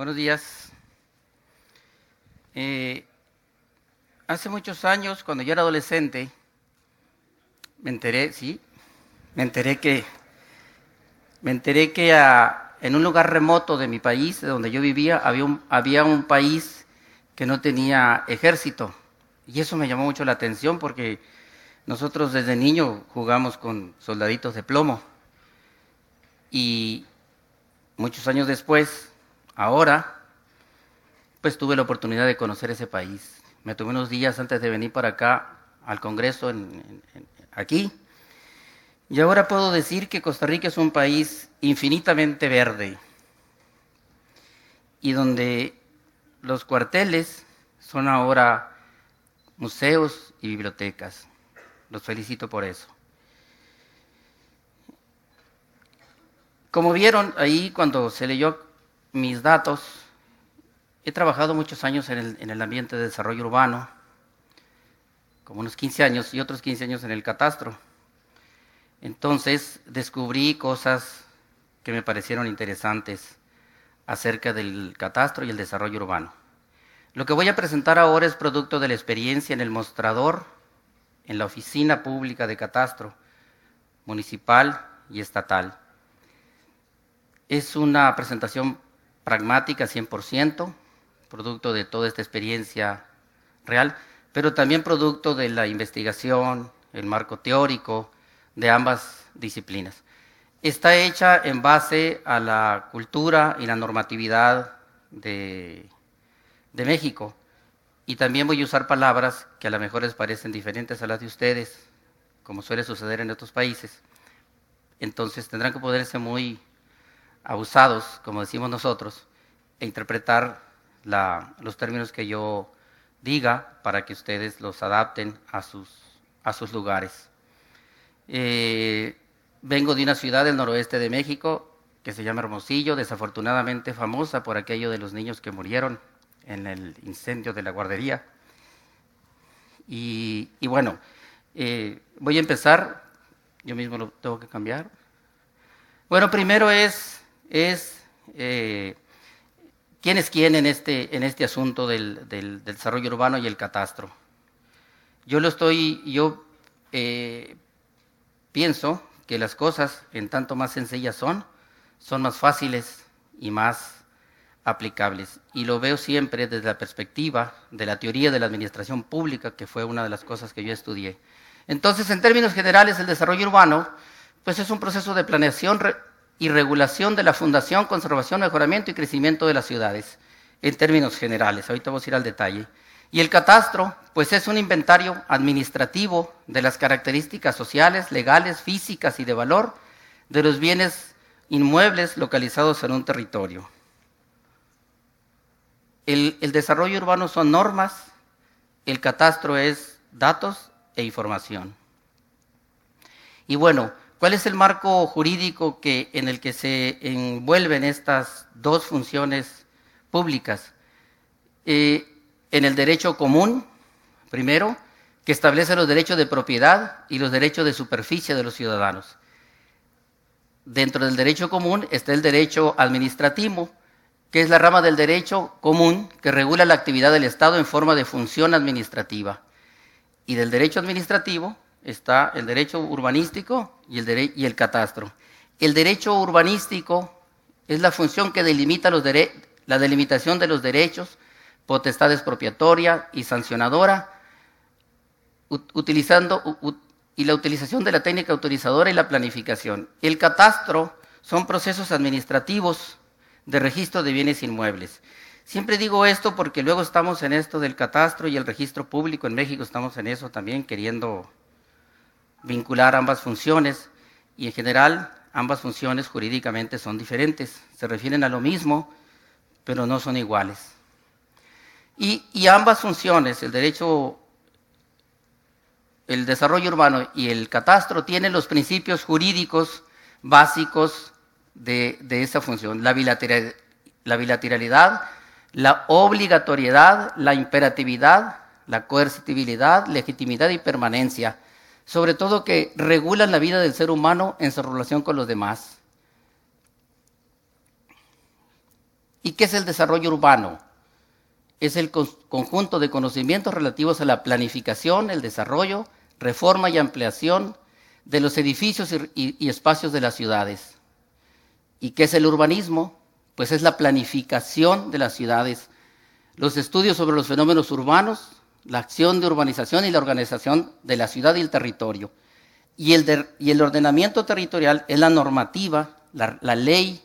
Buenos días. Eh, hace muchos años, cuando yo era adolescente, me enteré, sí, me enteré que, me enteré que en un lugar remoto de mi país, donde yo vivía, había un, había un país que no tenía ejército. Y eso me llamó mucho la atención porque nosotros desde niño jugamos con soldaditos de plomo. Y muchos años después Ahora, pues tuve la oportunidad de conocer ese país. Me tomé unos días antes de venir para acá al Congreso aquí. Y ahora puedo decir que Costa Rica es un país infinitamente verde y donde los cuarteles son ahora museos y bibliotecas. Los felicito por eso. Como vieron ahí cuando se leyó mis datos. He trabajado muchos años en el, ambiente de desarrollo urbano, como unos 15 años y otros 15 años en el catastro. Entonces descubrí cosas que me parecieron interesantes acerca del catastro y el desarrollo urbano. Lo que voy a presentar ahora es producto de la experiencia en el mostrador, en la oficina pública de catastro municipal y estatal. Es una presentación pragmática 100%, producto de toda esta experiencia real, pero también producto de la investigación, el marco teórico de ambas disciplinas. Está hecha en base a la cultura y la normatividad de, México. Y también voy a usar palabras que a lo mejor les parecen diferentes a las de ustedes, como suele suceder en otros países. Entonces tendrán que poderse muy abusados, como decimos nosotros, e interpretar los términos que yo diga para que ustedes los adapten a sus, lugares. Eh, vengo de una ciudad del noroeste de México que se llama Hermosillo, desafortunadamente famosa por aquello de los niños que murieron en el incendio de la guardería. Y, bueno, eh, voy a empezar, yo mismo lo tengo que cambiar. Bueno, primero es es eh, quién es quién en este, en este asunto del, desarrollo urbano y el catastro. Yo lo estoy, yo eh, pienso que las cosas, en tanto más sencillas son, son más fáciles y más aplicables. Y lo veo siempre desde la perspectiva de la teoría de la administración pública, que fue una de las cosas que yo estudié. Entonces, en términos generales, el desarrollo urbano, pues es un proceso de planeación, y regulación de la fundación, conservación, mejoramiento y crecimiento de las ciudades, en términos generales. Ahorita vamos a ir al detalle. Y el catastro, pues es un inventario administrativo de las características sociales, legales, físicas y de valor de los bienes inmuebles localizados en un territorio. El, el, desarrollo urbano son normas, el catastro es datos e información. Y bueno, ¿Cuál es el marco jurídico en el que se envuelven estas dos funciones públicas? Eh, en el derecho común, primero, que establece los derechos de propiedad y los derechos de superficie de los ciudadanos. Dentro del derecho común está el derecho administrativo, que es la rama del derecho común que regula la actividad del Estado en forma de función administrativa. Y del derecho administrativo está el derecho urbanístico y el, y el catastro. El derecho urbanístico es la función que delimita los la delimitación de los derechos, potestad expropiatoria y sancionadora, utilizando y la utilización de la técnica autorizadora y la planificación. El catastro son procesos administrativos de registro de bienes inmuebles. Siempre digo esto porque luego estamos en esto del catastro y el registro público en México, estamos en eso también queriendo vincular ambas funciones y en general ambas funciones jurídicamente son diferentes, se refieren a lo mismo, pero no son iguales. Y, ambas funciones, el derecho, el desarrollo urbano y el catastro, tienen los principios jurídicos básicos de, esa función, la, la bilateralidad, la obligatoriedad, la imperatividad, la coercitividad, legitimidad y permanencia sobre todo que regulan la vida del ser humano en su relación con los demás. ¿Y qué es el desarrollo urbano? Es el conjunto de conocimientos relativos a la planificación, el desarrollo, reforma y ampliación de los edificios y, espacios de las ciudades. ¿Y qué es el urbanismo? Pues es la planificación de las ciudades, los estudios sobre los fenómenos urbanos, la acción de urbanización y la organización de la ciudad y el territorio. Y el, y el ordenamiento territorial es la normativa, la, ley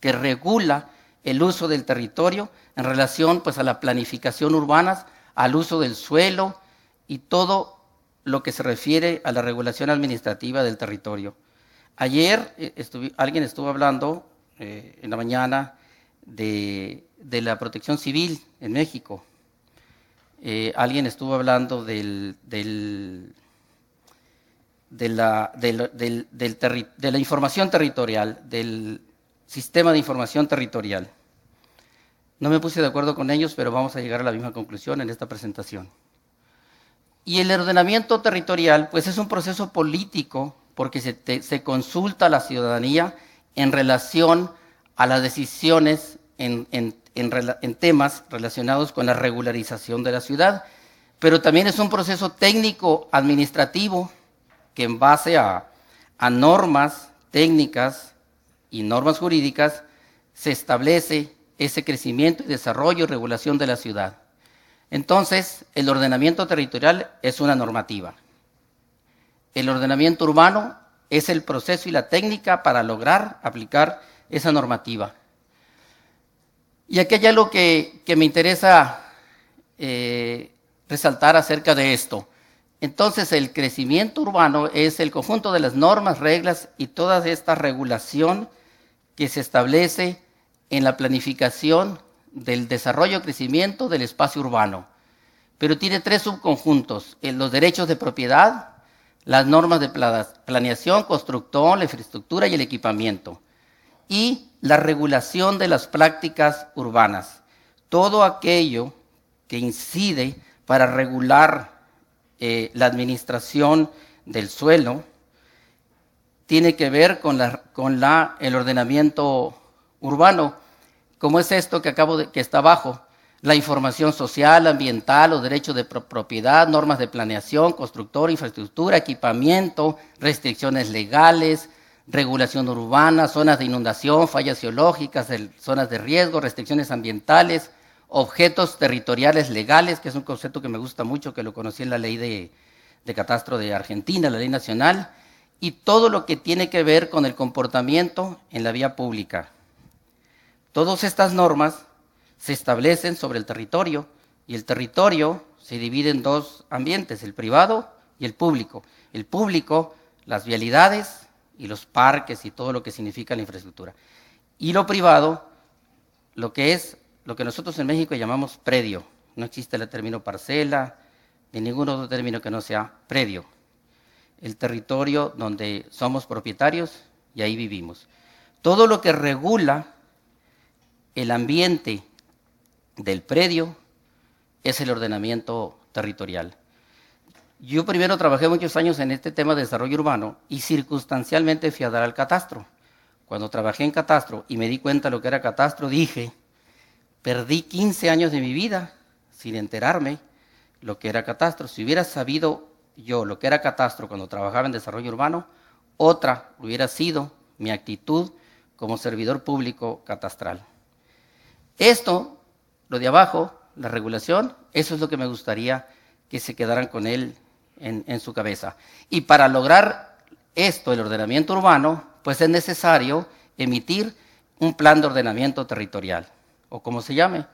que regula el uso del territorio en relación pues, a la planificación urbana, al uso del suelo y todo lo que se refiere a la regulación administrativa del territorio. Ayer eh, alguien estuvo hablando eh, en la mañana de, de la protección civil en México eh, alguien estuvo hablando de, la, información territorial, del sistema de información territorial. No me puse de acuerdo con ellos, pero vamos a llegar a la misma conclusión en esta presentación. Y el ordenamiento territorial, pues es un proceso político, porque se, se consulta a la ciudadanía en relación a las decisiones en, temas relacionados con la regularización de la ciudad, pero también es un proceso técnico administrativo que en base a, a normas técnicas y normas jurídicas se establece ese crecimiento y desarrollo y regulación de la ciudad. Entonces, el ordenamiento territorial es una normativa. El ordenamiento urbano es el proceso y la técnica para lograr aplicar esa normativa. Y aquí hay algo que, me interesa eh, resaltar acerca de esto. Entonces, el crecimiento urbano es el conjunto de las normas, reglas y toda esta regulación que se establece en la planificación del desarrollo y crecimiento del espacio urbano. Pero tiene tres subconjuntos, los derechos de propiedad, las normas de planeación, construcción, la infraestructura y el equipamiento y la regulación de las prácticas urbanas. Todo aquello que incide para regular eh, la administración del suelo tiene que ver con, la, el ordenamiento urbano. como es esto que acabo de, que está abajo? La información social, ambiental, los derechos de propiedad, normas de planeación, constructor, infraestructura, equipamiento, restricciones legales, regulación urbana, zonas de inundación, fallas geológicas, zonas de riesgo, restricciones ambientales, objetos territoriales legales, que es un concepto que me gusta mucho, que lo conocí en la ley de, catastro de Argentina, la ley nacional, y todo lo que tiene que ver con el comportamiento en la vía pública. Todas estas normas se establecen sobre el territorio y el territorio se divide en dos ambientes, el privado y el público. El público, las vialidades, y los parques y todo lo que significa la infraestructura. Y lo privado, lo que es lo que nosotros en México llamamos predio. No existe el término parcela, ni ningún otro término que no sea predio. El territorio donde somos propietarios y ahí vivimos. Todo lo que regula el ambiente del predio es el ordenamiento territorial. Yo primero trabajé muchos años en este tema de desarrollo urbano y circunstancialmente fui a dar al catastro. Cuando trabajé en catastro y me di cuenta de lo que era catastro, dije, perdí 15 años de mi vida sin enterarme lo que era catastro. Si hubiera sabido yo lo que era catastro cuando trabajaba en desarrollo urbano, otra hubiera sido mi actitud como servidor público catastral. Esto, lo de abajo, la regulación, eso es lo que me gustaría que se quedaran con él en, su cabeza. Y para lograr esto, el ordenamiento urbano, pues es necesario emitir un plan de ordenamiento territorial, o como se llame,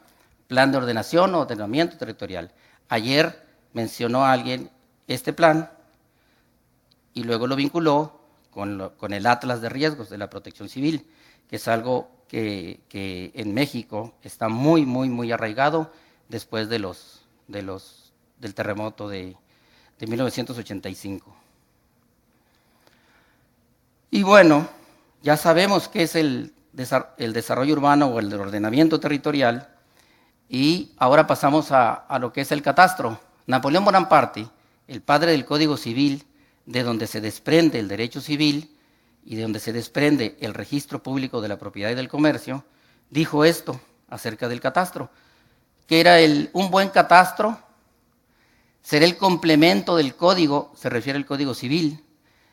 plan de ordenación o ordenamiento territorial. Ayer mencionó alguien este plan y luego lo vinculó con, el Atlas de Riesgos de la Protección Civil, que es algo que, en México está muy, muy, muy arraigado después de los, del terremoto de, de 1985. Y bueno, ya sabemos qué es el, desarrollo urbano o el ordenamiento territorial, y ahora pasamos a, lo que es el catastro. Napoleón Bonaparte, el padre del Código Civil, de donde se desprende el derecho civil y de donde se desprende el registro público de la propiedad y del comercio, dijo esto acerca del catastro, que era un buen catastro será el complemento del código, se refiere al código civil,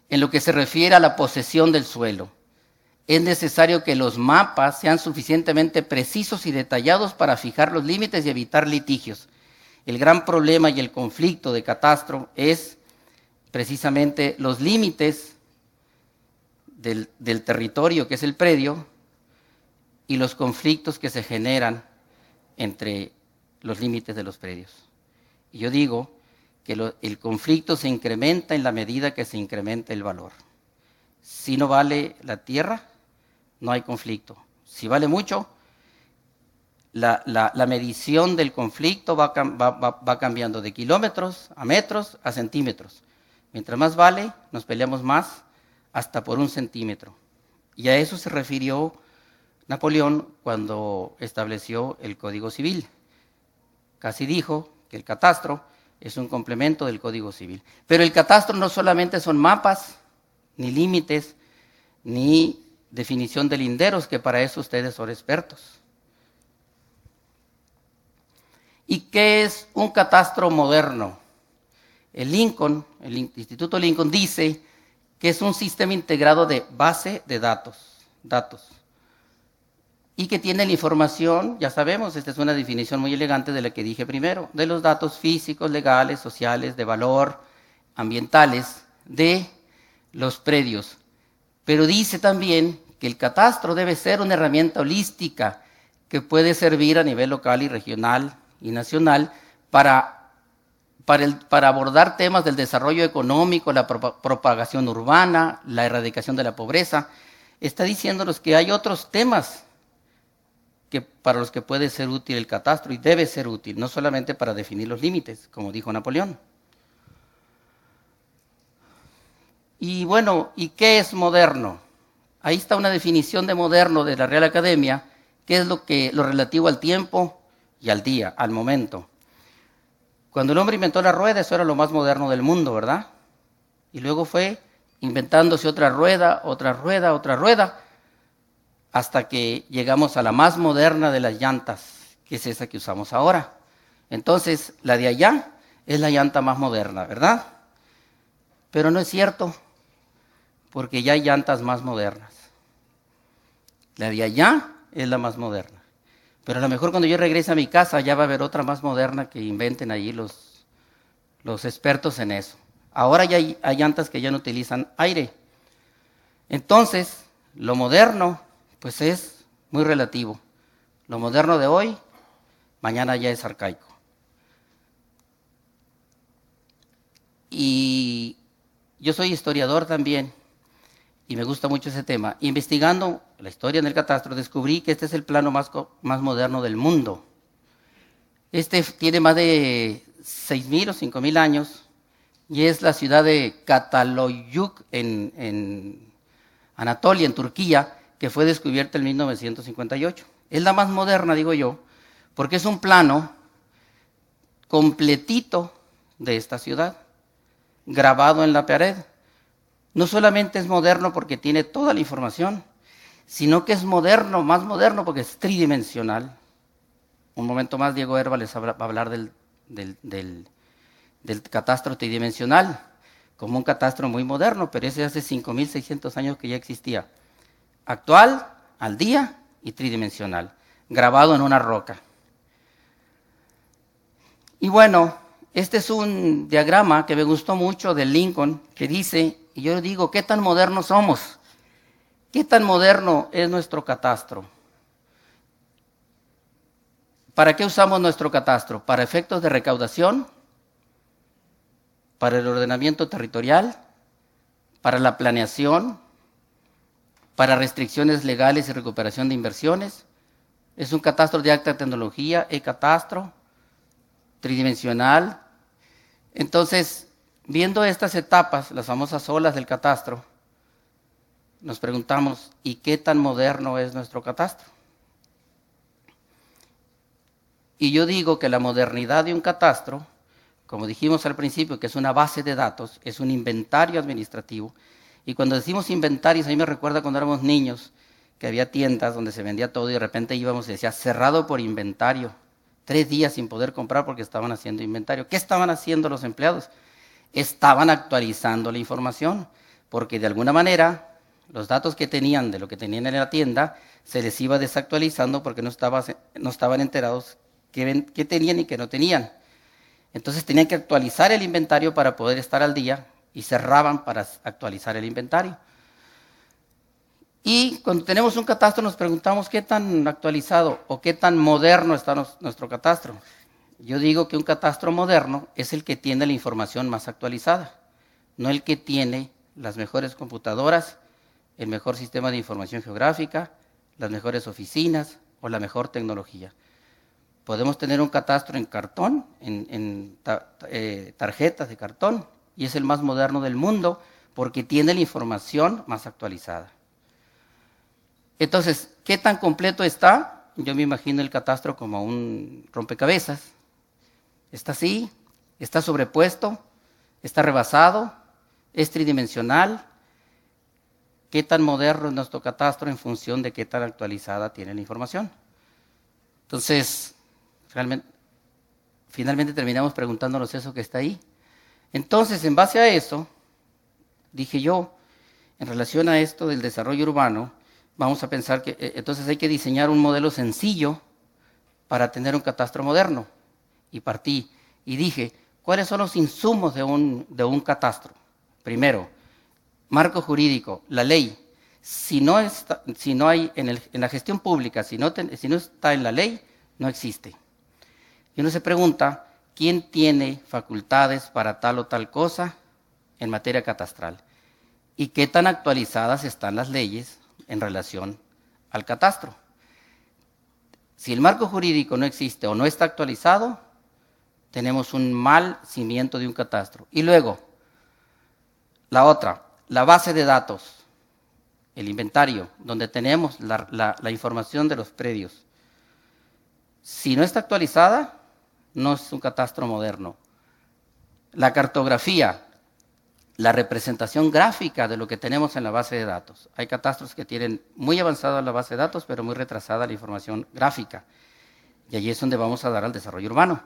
en lo que se refiere a la posesión del suelo. Es necesario que los mapas sean suficientemente precisos y detallados para fijar los límites y evitar litigios. El gran problema y el conflicto de catastro es precisamente los límites del, del, territorio que es el predio y los conflictos que se generan entre los límites de los predios. Y yo digo que el conflicto se incrementa en la medida que se incrementa el valor. Si no vale la tierra, no hay conflicto. Si vale mucho, la, medición del conflicto va cambiando de kilómetros a metros a centímetros. Mientras más vale, nos peleamos más hasta por un centímetro. Y a eso se refirió Napoleón cuando estableció el Código Civil. Casi dijo que el catastro es un complemento del Código Civil. Pero el catastro no solamente son mapas, ni límites, ni definición de linderos, que para eso ustedes son expertos. ¿Y qué es un catastro moderno? El Lincoln, el Instituto Lincoln dice que es un sistema integrado de base de datos, datos y que tiene la información, ya sabemos, esta es una definición muy elegante de la que dije primero, de los datos físicos, legales, sociales, de valor, ambientales, de los predios. Pero dice también que el catastro debe ser una herramienta holística que puede servir a nivel local y regional y nacional para, abordar temas del desarrollo económico, la propagación urbana, la erradicación de la pobreza. Está diciéndonos que hay otros temas que para los que puede ser útil el catastro y debe ser útil, no solamente para definir los límites, como dijo Napoleón. Y bueno, ¿y qué es moderno? Ahí está una definición de moderno de la Real Academia, que es lo, que, lo relativo al tiempo y al día, al momento. Cuando el hombre inventó la rueda, eso era lo más moderno del mundo, ¿verdad? Y luego fue inventándose otra rueda, otra rueda, otra rueda, hasta que llegamos a la más moderna de las llantas, que es esa que usamos ahora. Entonces, la de allá es la llanta más moderna, ¿verdad? Pero no es cierto, porque ya hay llantas más modernas. La de allá es la más moderna. Pero a lo mejor cuando yo regrese a mi casa ya va a haber otra más moderna que inventen allí los, los expertos en eso. Ahora ya hay, hay llantas que ya no utilizan aire. Entonces, lo moderno pues es muy relativo. Lo moderno de hoy, mañana ya es arcaico. Y yo soy historiador también y me gusta mucho ese tema. Investigando la historia en el catastro, descubrí que este es el plano más, moderno del mundo. Este tiene más de 6.000 o 5.000 años y es la ciudad de Kataloyuk en Anatolia, en Turquía, que fue descubierta en 1958. Es la más moderna, digo yo, porque es un plano completito de esta ciudad, grabado en la pared. No solamente es moderno porque tiene toda la información, sino que es moderno, más moderno porque es tridimensional. Un momento más Diego Herba les va a hablar del, del, del, del catastro tridimensional, como un catastro muy moderno, pero ese hace 5.600 años que ya existía actual, al día y tridimensional, grabado en una roca. Y bueno, este es un diagrama que me gustó mucho de Lincoln, que dice, y yo digo, ¿qué tan modernos somos? ¿Qué tan moderno es nuestro catastro? ¿Para qué usamos nuestro catastro? ¿Para efectos de recaudación? ¿Para el ordenamiento territorial? ¿Para la planeación? para restricciones legales y recuperación de inversiones. Es un catastro de alta tecnología, e-catastro, tridimensional. Entonces, viendo estas etapas, las famosas olas del catastro, nos preguntamos, ¿y qué tan moderno es nuestro catastro? Y yo digo que la modernidad de un catastro, como dijimos al principio, que es una base de datos, es un inventario administrativo, y cuando decimos inventarios, a mí me recuerda cuando éramos niños, que había tiendas donde se vendía todo y de repente íbamos y decía cerrado por inventario. Tres días sin poder comprar porque estaban haciendo inventario. ¿Qué estaban haciendo los empleados? Estaban actualizando la información, porque de alguna manera los datos que tenían de lo que tenían en la tienda se les iba desactualizando porque no, no estaban enterados qué, qué tenían y qué no tenían. Entonces tenían que actualizar el inventario para poder estar al día y cerraban para actualizar el inventario. Y cuando tenemos un catastro nos preguntamos qué tan actualizado o qué tan moderno está nuestro catastro. Yo digo que un catastro moderno es el que tiene la información más actualizada, no el que tiene las mejores computadoras, el mejor sistema de información geográfica, las mejores oficinas o la mejor tecnología. Podemos tener un catastro en cartón, en, eh, tarjetas de cartón, y es el más moderno del mundo porque tiene la información más actualizada. Entonces, ¿qué tan completo está? Yo me imagino el catastro como un rompecabezas. Está así, está sobrepuesto, está rebasado, es tridimensional. ¿Qué tan moderno es nuestro catastro en función de qué tan actualizada tiene la información? Entonces, finalmente terminamos preguntándonos eso que está ahí. Entonces, en base a eso, dije yo, en relación a esto del desarrollo urbano, vamos a pensar que eh, entonces hay que diseñar un modelo sencillo para tener un catastro moderno. Y partí y dije, ¿cuáles son los insumos de un, catastro? Primero, marco jurídico, la ley. Si no, hay en, la gestión pública, si no está en la ley, no existe. Y uno se pregunta, ¿quién tiene facultades para tal o tal cosa en materia catastral? ¿Y qué tan actualizadas están las leyes en relación al catastro? Si el marco jurídico no existe o no está actualizado, tenemos un mal cimiento de un catastro. Y luego, la otra, la base de datos, el inventario, donde tenemos la, información de los predios. Si no está actualizada, no es un catastro moderno. La cartografía, la representación gráfica de lo que tenemos en la base de datos. Hay catastros que tienen muy avanzada la base de datos, pero muy retrasada la información gráfica. Y allí es donde vamos a dar al desarrollo urbano.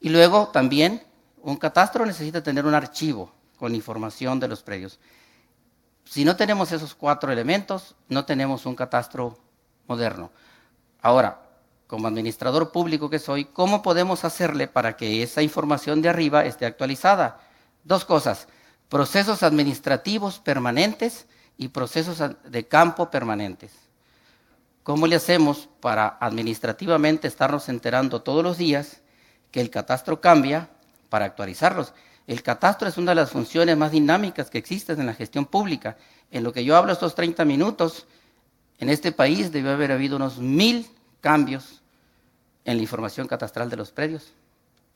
Y luego también un catastro necesita tener un archivo con información de los predios. Si no tenemos esos cuatro elementos, no tenemos un catastro moderno. Ahora, como administrador público que soy, ¿cómo podemos hacerle para que esa información de arriba esté actualizada? Dos cosas, procesos administrativos permanentes y procesos de campo permanentes. ¿Cómo le hacemos para administrativamente estarnos enterando todos los días que el catastro cambia para actualizarlos? El catastro es una de las funciones más dinámicas que existen en la gestión pública. En lo que yo hablo estos 30 minutos, en este país debe haber habido unos mil cambios en la información catastral de los predios.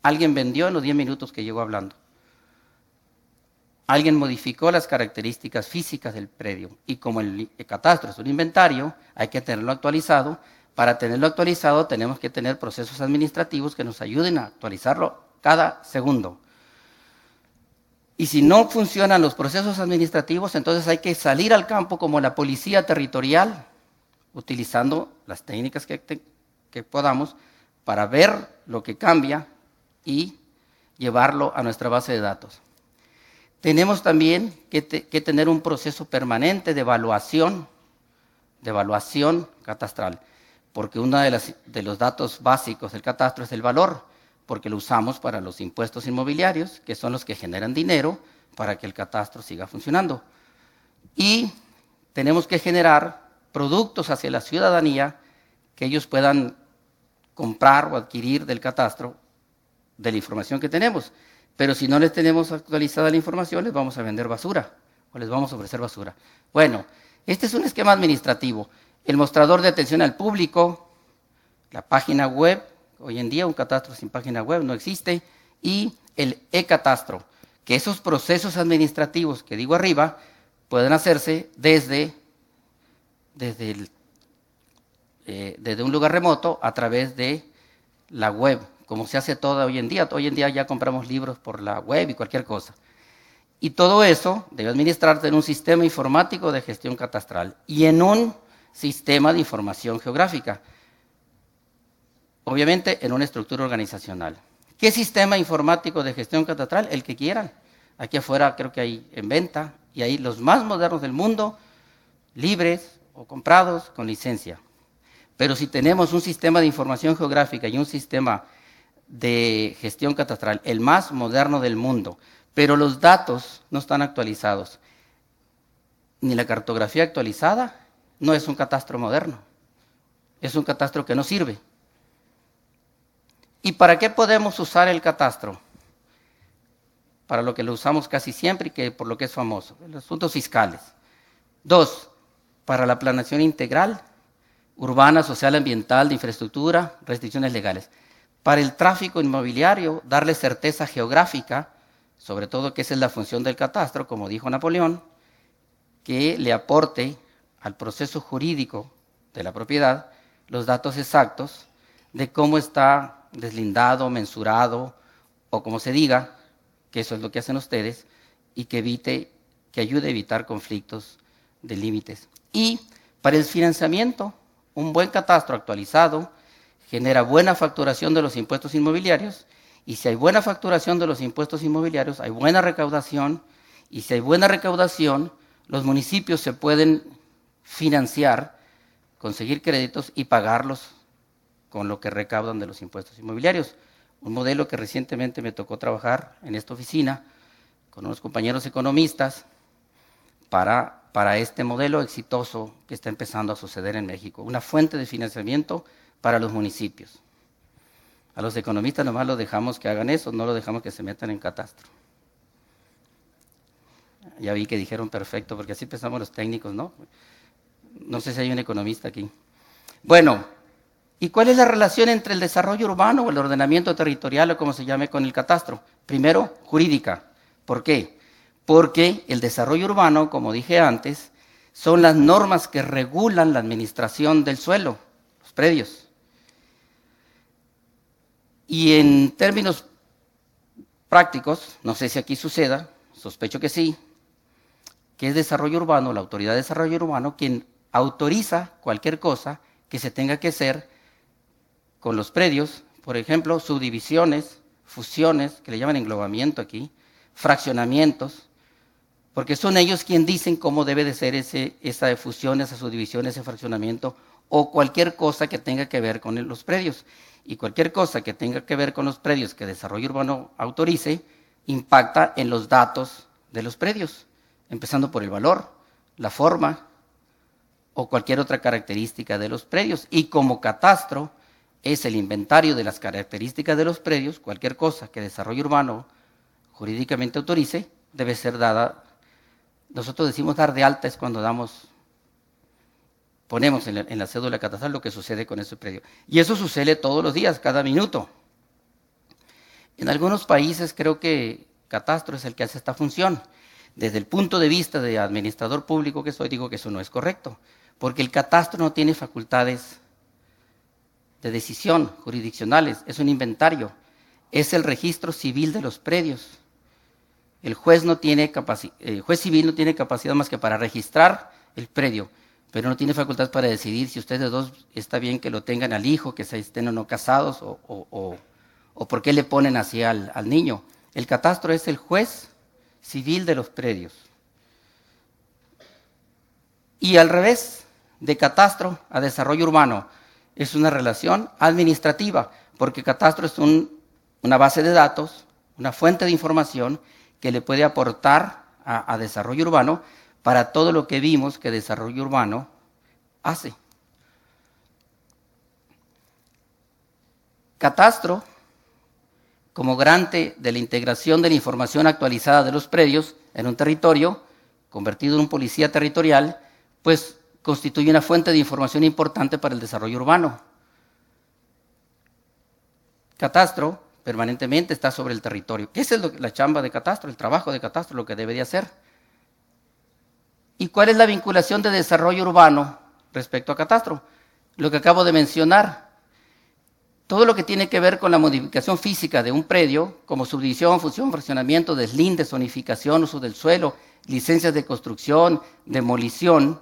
Alguien vendió en los 10 minutos que llegó hablando. Alguien modificó las características físicas del predio. Y como el catastro es un inventario, hay que tenerlo actualizado. Para tenerlo actualizado tenemos que tener procesos administrativos que nos ayuden a actualizarlo cada segundo. Y si no funcionan los procesos administrativos, entonces hay que salir al campo como la policía territorial, utilizando las técnicas que, podamos para ver lo que cambia y llevarlo a nuestra base de datos. Tenemos también que, tener un proceso permanente de evaluación, de evaluación catastral, porque uno de, las, de los datos básicos del catastro es el valor, porque lo usamos para los impuestos inmobiliarios, que son los que generan dinero para que el catastro siga funcionando. Y tenemos que generar productos hacia la ciudadanía que ellos puedan comprar o adquirir del catastro de la información que tenemos. Pero si no les tenemos actualizada la información, les vamos a vender basura o les vamos a ofrecer basura. Bueno, este es un esquema administrativo. El mostrador de atención al público, la página web, hoy en día un catastro sin página web no existe, y el e-catastro, que esos procesos administrativos que digo arriba pueden hacerse desde, desde el eh, desde un lugar remoto a través de la web, como se hace todo hoy en día. Hoy en día ya compramos libros por la web y cualquier cosa. Y todo eso debe administrarse en un sistema informático de gestión catastral y en un sistema de información geográfica. Obviamente en una estructura organizacional. ¿Qué sistema informático de gestión catastral? El que quieran. Aquí afuera creo que hay en venta y hay los más modernos del mundo, libres o comprados con licencia. Pero si tenemos un sistema de información geográfica y un sistema de gestión catastral, el más moderno del mundo, pero los datos no están actualizados, ni la cartografía actualizada, no es un catastro moderno. Es un catastro que no sirve. ¿Y para qué podemos usar el catastro? Para lo que lo usamos casi siempre y que por lo que es famoso, los asuntos fiscales. Dos, para la planación integral urbana, social, ambiental, de infraestructura, restricciones legales. Para el tráfico inmobiliario, darle certeza geográfica, sobre todo que esa es la función del catastro, como dijo Napoleón, que le aporte al proceso jurídico de la propiedad los datos exactos de cómo está deslindado, mensurado o como se diga, que eso es lo que hacen ustedes y que evite que ayude a evitar conflictos de límites. Y para el financiamiento un buen catastro actualizado genera buena facturación de los impuestos inmobiliarios y si hay buena facturación de los impuestos inmobiliarios, hay buena recaudación y si hay buena recaudación, los municipios se pueden financiar, conseguir créditos y pagarlos con lo que recaudan de los impuestos inmobiliarios. Un modelo que recientemente me tocó trabajar en esta oficina con unos compañeros economistas para para este modelo exitoso que está empezando a suceder en México, una fuente de financiamiento para los municipios. A los economistas nomás los dejamos que hagan eso, no los dejamos que se metan en catastro. Ya vi que dijeron perfecto, porque así pensamos los técnicos, ¿no? No sé si hay un economista aquí. Bueno, ¿y cuál es la relación entre el desarrollo urbano o el ordenamiento territorial o como se llame con el catastro? Primero, jurídica. ¿Por qué? porque el desarrollo urbano, como dije antes, son las normas que regulan la administración del suelo, los predios. Y en términos prácticos, no sé si aquí suceda, sospecho que sí, que es desarrollo urbano, la autoridad de desarrollo urbano, quien autoriza cualquier cosa que se tenga que hacer con los predios, por ejemplo, subdivisiones, fusiones, que le llaman englobamiento aquí, fraccionamientos, porque son ellos quienes dicen cómo debe de ser esa fusión, esa subdivisión, ese fraccionamiento o cualquier cosa que tenga que ver con los predios. Y cualquier cosa que tenga que ver con los predios que Desarrollo Urbano autorice impacta en los datos de los predios, empezando por el valor, la forma o cualquier otra característica de los predios. Y como catastro es el inventario de las características de los predios, cualquier cosa que Desarrollo Urbano jurídicamente autorice debe ser dada nosotros decimos dar de alta es cuando damos, ponemos en la, cédula catastral lo que sucede con ese predio. Y eso sucede todos los días, cada minuto. En algunos países creo que Catastro es el que hace esta función. Desde el punto de vista de administrador público que soy, digo que eso no es correcto, porque el catastro no tiene facultades de decisión jurisdiccionales, es un inventario, es el registro civil de los predios el juez, no tiene juez civil no tiene capacidad más que para registrar el predio, pero no tiene facultad para decidir si ustedes dos está bien que lo tengan al hijo, que estén o no casados, o, o, o, por qué le ponen así al, al niño. El catastro es el juez civil de los predios. Y al revés, de catastro a desarrollo urbano, es una relación administrativa, porque catastro es una base de datos, una fuente de información que le puede aportar a, desarrollo urbano para todo lo que vimos que desarrollo urbano hace. Catastro, como garante de la integración de la información actualizada de los predios en un territorio, convertido en un policía territorial, pues constituye una fuente de información importante para el desarrollo urbano. Catastro permanentemente está sobre el territorio. Esa es la chamba de catastro, el trabajo de catastro, lo que debe hacer. ¿Y cuál es la vinculación de desarrollo urbano respecto a catastro? Lo que acabo de mencionar, todo lo que tiene que ver con la modificación física de un predio, como subdivisión, fusión, fraccionamiento, deslinde, zonificación, uso del suelo, licencias de construcción, demolición,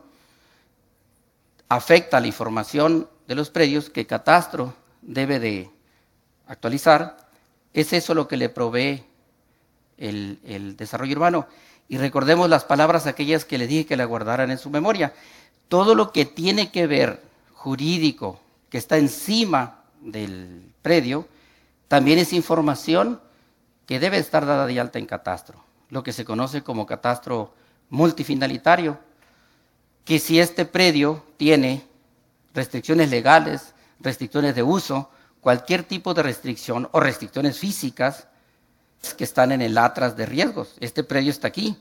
afecta a la información de los predios que Catastro debe de actualizar es eso lo que le provee el, desarrollo urbano. Y recordemos las palabras aquellas que le dije que la guardaran en su memoria. Todo lo que tiene que ver jurídico, que está encima del predio, también es información que debe estar dada de alta en catastro, lo que se conoce como catastro multifinalitario, que si este predio tiene restricciones legales, restricciones de uso, cualquier tipo de restricción o restricciones físicas que están en el atras de riesgos. Este predio está aquí,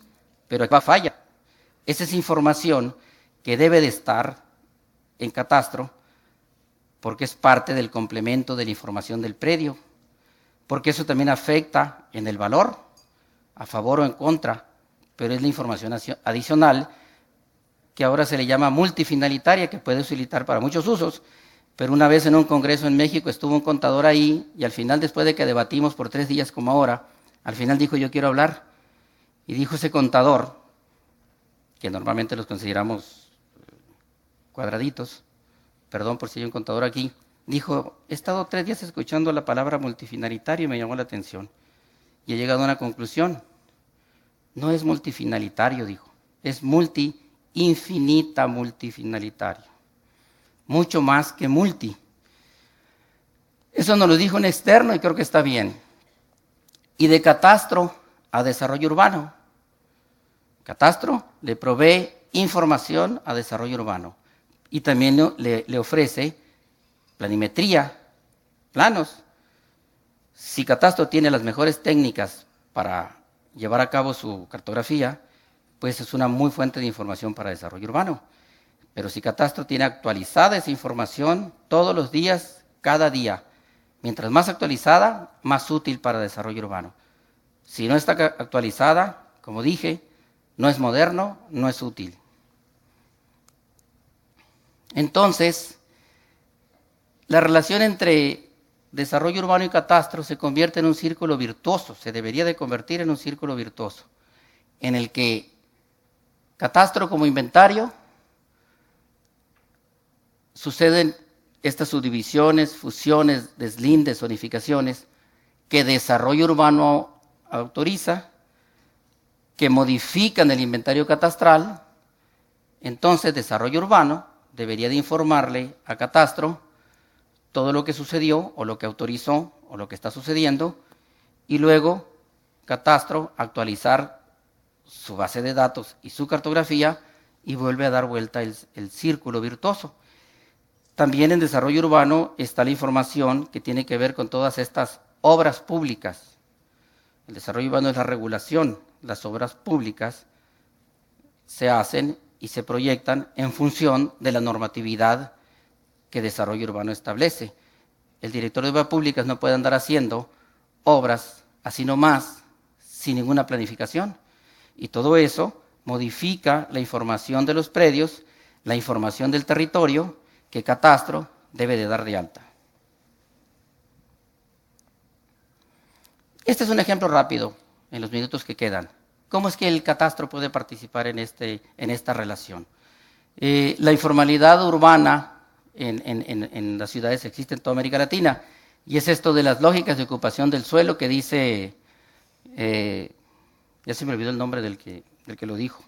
pero va falla. Esa es información que debe de estar en catastro porque es parte del complemento de la información del predio, porque eso también afecta en el valor, a favor o en contra, pero es la información adicional que ahora se le llama multifinalitaria, que puede utilizar para muchos usos, pero una vez en un congreso en México estuvo un contador ahí y al final, después de que debatimos por tres días como ahora, al final dijo yo quiero hablar. Y dijo ese contador, que normalmente los consideramos eh, cuadraditos, perdón por si hay un contador aquí, dijo, he estado tres días escuchando la palabra multifinalitario y me llamó la atención. Y he llegado a una conclusión. No es multifinalitario, dijo, es multi, infinita multifinalitario mucho más que multi. Eso nos lo dijo un externo y creo que está bien. Y de catastro a desarrollo urbano. Catastro le provee información a desarrollo urbano y también le, le ofrece planimetría, planos. Si Catastro tiene las mejores técnicas para llevar a cabo su cartografía, pues es una muy fuente de información para desarrollo urbano. Pero si Catastro tiene actualizada esa información todos los días, cada día. Mientras más actualizada, más útil para desarrollo urbano. Si no está actualizada, como dije, no es moderno, no es útil. Entonces, la relación entre desarrollo urbano y catastro se convierte en un círculo virtuoso, se debería de convertir en un círculo virtuoso, en el que catastro como inventario, suceden estas subdivisiones, fusiones, deslindes, zonificaciones que desarrollo urbano autoriza, que modifican el inventario catastral, entonces desarrollo urbano debería de informarle a catastro todo lo que sucedió o lo que autorizó o lo que está sucediendo y luego catastro actualizar su base de datos y su cartografía y vuelve a dar vuelta el, el círculo virtuoso. También en desarrollo urbano está la información que tiene que ver con todas estas obras públicas. El desarrollo urbano es la regulación. Las obras públicas se hacen y se proyectan en función de la normatividad que desarrollo urbano establece. El director de obras públicas no puede andar haciendo obras así nomás, sin ninguna planificación. Y todo eso modifica la información de los predios, la información del territorio que Catastro debe de dar de alta. Este es un ejemplo rápido en los minutos que quedan. ¿Cómo es que el catastro puede participar en, este, en esta relación? Eh, la informalidad urbana en, las ciudades existe en toda América Latina y es esto de las lógicas de ocupación del suelo que dice, eh, ya se me olvidó el nombre del que, del que lo dijo,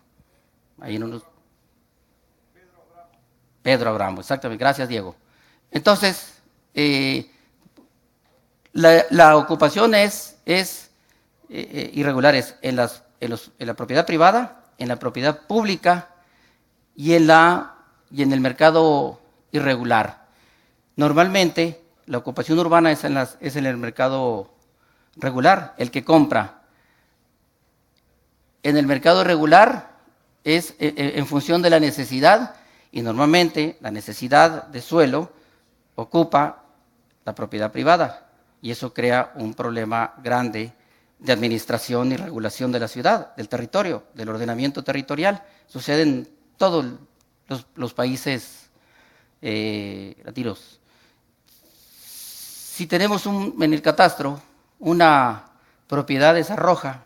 ahí en unos Pedro Abramo, exactamente. Gracias, Diego. Entonces, eh, la, ocupación es, eh, eh, irregular, es en, la propiedad privada, en la propiedad pública y en, el mercado irregular. Normalmente, la ocupación urbana es en, es en el mercado regular, el que compra. En el mercado regular es en función de la necesidad y normalmente la necesidad de suelo ocupa la propiedad privada y eso crea un problema grande de administración y regulación de la ciudad, del territorio, del ordenamiento territorial. Sucede en todos los, países eh, latinos. Si tenemos un, en el catastro una propiedad esa roja,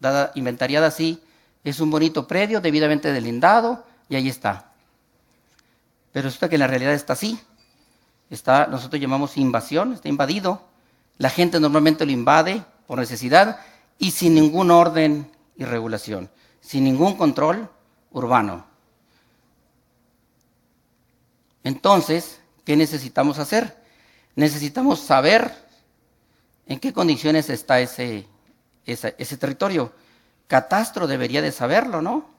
dada, inventariada así, es un bonito predio debidamente delindado y ahí está. Pero resulta que la realidad está así. Está, nosotros llamamos invasión, está invadido. La gente normalmente lo invade por necesidad y sin ningún orden y regulación, sin ningún control urbano. Entonces, ¿qué necesitamos hacer? Necesitamos saber en qué condiciones está ese, ese territorio. Catastro debería de saberlo, ¿no?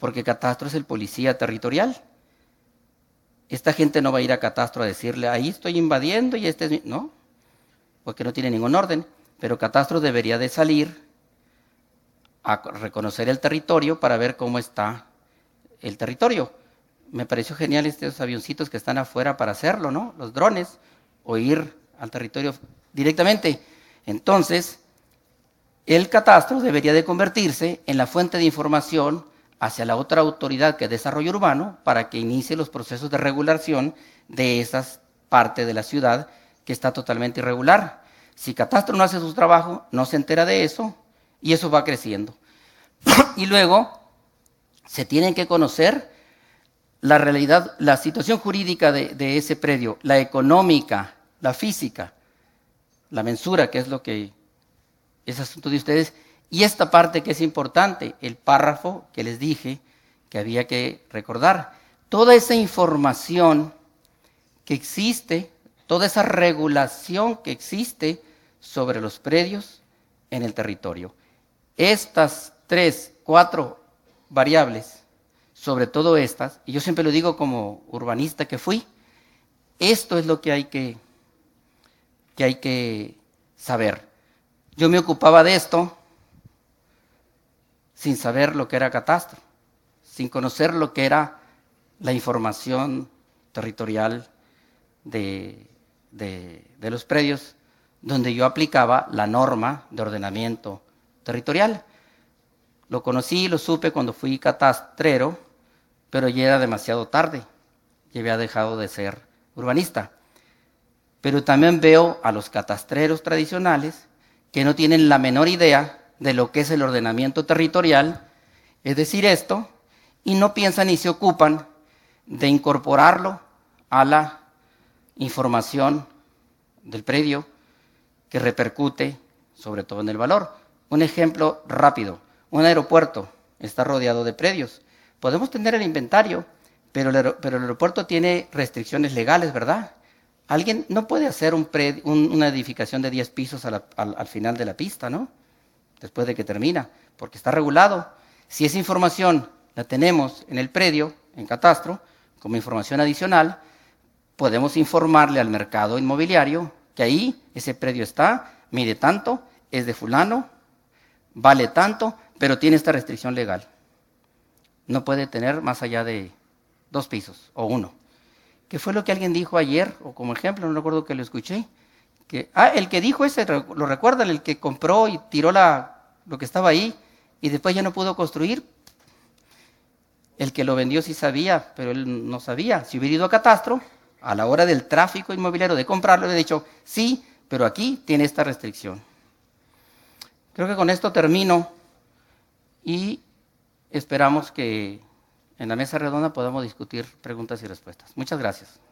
Porque Catastro es el policía territorial. Esta gente no va a ir a Catastro a decirle, ahí estoy invadiendo y este es mi... No, porque no tiene ningún orden. Pero Catastro debería de salir a reconocer el territorio para ver cómo está el territorio. Me pareció genial estos avioncitos que están afuera para hacerlo, ¿no? Los drones, o ir al territorio directamente. Entonces, el catastro debería de convertirse en la fuente de información hacia la otra autoridad que es desarrollo urbano para que inicie los procesos de regulación de esa parte de la ciudad que está totalmente irregular. Si Catastro no hace su trabajo, no se entera de eso y eso va creciendo. y luego se tienen que conocer la realidad, la situación jurídica de, de, ese predio, la económica, la física, la mensura, que es lo que es asunto de ustedes, y esta parte que es importante, el párrafo que les dije que había que recordar. Toda esa información que existe, toda esa regulación que existe sobre los predios en el territorio. Estas tres, cuatro variables, sobre todo estas, y yo siempre lo digo como urbanista que fui, esto es lo que hay que, que, hay que saber. Yo me ocupaba de esto sin saber lo que era catastro, sin conocer lo que era la información territorial de, de, de los predios, donde yo aplicaba la norma de ordenamiento territorial. Lo conocí y lo supe cuando fui catastrero, pero ya era demasiado tarde, ya había dejado de ser urbanista. Pero también veo a los catastreros tradicionales que no tienen la menor idea de lo que es el ordenamiento territorial, es decir, esto, y no piensan ni se ocupan de incorporarlo a la información del predio que repercute sobre todo en el valor. Un ejemplo rápido, un aeropuerto está rodeado de predios. Podemos tener el inventario, pero el, pero el aeropuerto tiene restricciones legales, ¿verdad? Alguien no puede hacer un una edificación de 10 pisos al final de la pista, ¿no? después de que termina, porque está regulado. Si esa información la tenemos en el predio, en catastro, como información adicional, podemos informarle al mercado inmobiliario que ahí ese predio está, mide tanto, es de fulano, vale tanto, pero tiene esta restricción legal. No puede tener más allá de dos pisos o uno. ¿Qué fue lo que alguien dijo ayer? O como ejemplo, no recuerdo que lo escuché. Que, ah, el que dijo ese, lo recuerdan, el que compró y tiró la lo que estaba ahí, y después ya no pudo construir. El que lo vendió sí sabía, pero él no sabía. Si hubiera ido a Catastro, a la hora del tráfico inmobiliario de comprarlo, hubiera dicho, sí, pero aquí tiene esta restricción. Creo que con esto termino y esperamos que en la mesa redonda podamos discutir preguntas y respuestas. Muchas gracias.